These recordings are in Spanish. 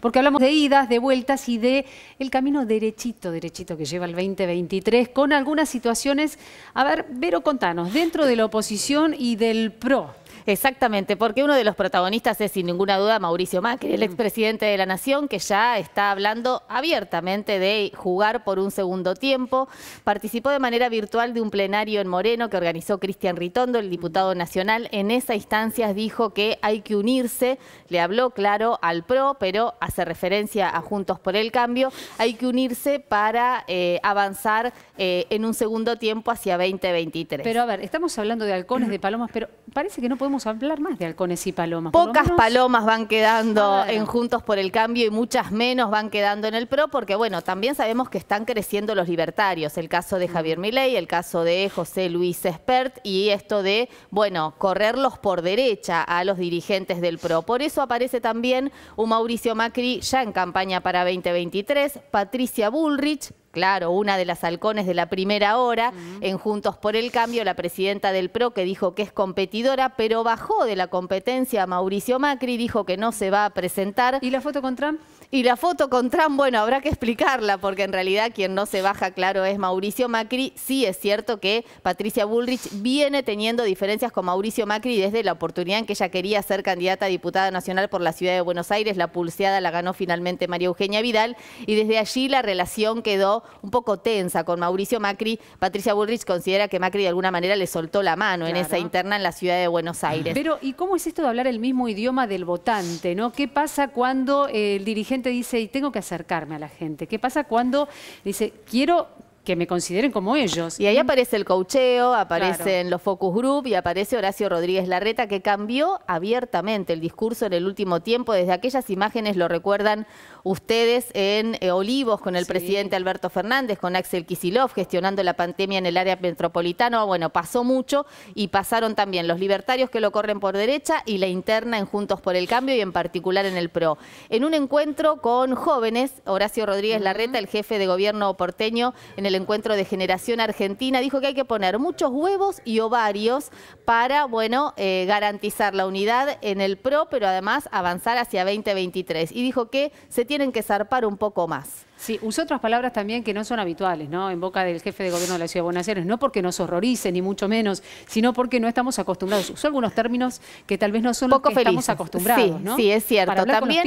porque hablamos de idas, de vueltas y de el camino derechito, derechito que lleva el 2023 con algunas situaciones. A ver, Vero, contanos, dentro de la oposición y del PRO, Exactamente, porque uno de los protagonistas es sin ninguna duda Mauricio Macri, el mm. expresidente de la Nación, que ya está hablando abiertamente de jugar por un segundo tiempo. Participó de manera virtual de un plenario en Moreno que organizó Cristian Ritondo, el diputado nacional. En esa instancia dijo que hay que unirse, le habló claro al PRO, pero hace referencia a Juntos por el Cambio, hay que unirse para eh, avanzar eh, en un segundo tiempo hacia 2023. Pero a ver, estamos hablando de halcones, de palomas, pero parece que no podemos vamos a hablar más de halcones y palomas. Pocas palomas van quedando ah, en Juntos por el Cambio y muchas menos van quedando en el PRO, porque bueno, también sabemos que están creciendo los libertarios. El caso de mm. Javier Milei, el caso de José Luis Espert y esto de, bueno, correrlos por derecha a los dirigentes del PRO. Por eso aparece también un Mauricio Macri ya en campaña para 2023, Patricia Bullrich, Claro, una de las halcones de la primera hora, en Juntos por el Cambio, la presidenta del PRO, que dijo que es competidora, pero bajó de la competencia a Mauricio Macri, dijo que no se va a presentar. ¿Y la foto con Trump? Y la foto con Trump, bueno, habrá que explicarla, porque en realidad quien no se baja, claro, es Mauricio Macri. Sí es cierto que Patricia Bullrich viene teniendo diferencias con Mauricio Macri desde la oportunidad en que ella quería ser candidata a diputada nacional por la ciudad de Buenos Aires. La pulseada la ganó finalmente María Eugenia Vidal y desde allí la relación quedó un poco tensa con Mauricio Macri. Patricia Bullrich considera que Macri de alguna manera le soltó la mano en esa interna en la ciudad de Buenos Aires. Pero, ¿y cómo es esto de hablar el mismo idioma del votante? ¿no? ¿Qué pasa cuando el dirigente dice, y tengo que acercarme a la gente? ¿Qué pasa cuando dice, quiero que me consideren como ellos. Y ahí mm. aparece el coacheo, aparecen los focus group y aparece Horacio Rodríguez Larreta, que cambió abiertamente el discurso en el último tiempo. Desde aquellas imágenes lo recuerdan ustedes en eh, Olivos con el presidente Alberto Fernández, con Axel Kisilov gestionando la pandemia en el área metropolitana. Ah, bueno, pasó mucho y pasaron también los libertarios que lo corren por derecha y la interna en Juntos por el Cambio y en particular en el PRO. En un encuentro con jóvenes, Horacio Rodríguez Larreta, el jefe de gobierno porteño, en el el encuentro de Generación Argentina, dijo que hay que poner muchos huevos y ovarios para, bueno, eh, garantizar la unidad en el PRO, pero además avanzar hacia 2023. Y dijo que se tienen que zarpar un poco más. Sí, usó otras palabras también que no son habituales, ¿no? En boca del jefe de gobierno de la Ciudad de Buenos Aires, no porque nos horrorice, ni mucho menos, sino porque no estamos acostumbrados. Usó algunos términos que tal vez no son Poco los que estamos acostumbrados, sí, es cierto. también,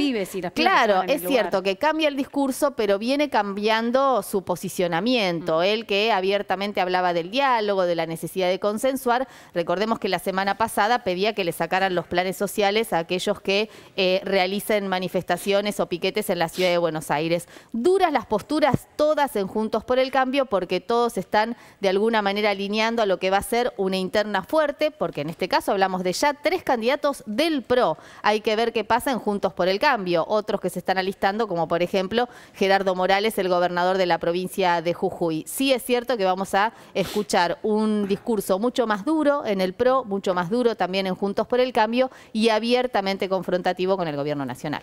Claro, es cierto que cambia el discurso, pero viene cambiando su posicionamiento. Mm. Él que abiertamente hablaba del diálogo, de la necesidad de consensuar. Recordemos que la semana pasada pedía que le sacaran los planes sociales a aquellos que eh, realicen manifestaciones o piquetes en la Ciudad de Buenos Aires las posturas todas en Juntos por el Cambio, porque todos están de alguna manera alineando a lo que va a ser una interna fuerte, porque en este caso hablamos de ya tres candidatos del PRO. Hay que ver qué pasa en Juntos por el Cambio, otros que se están alistando, como por ejemplo Gerardo Morales, el gobernador de la provincia de Jujuy. Sí es cierto que vamos a escuchar un discurso mucho más duro en el PRO, mucho más duro también en Juntos por el Cambio y abiertamente confrontativo con el gobierno nacional.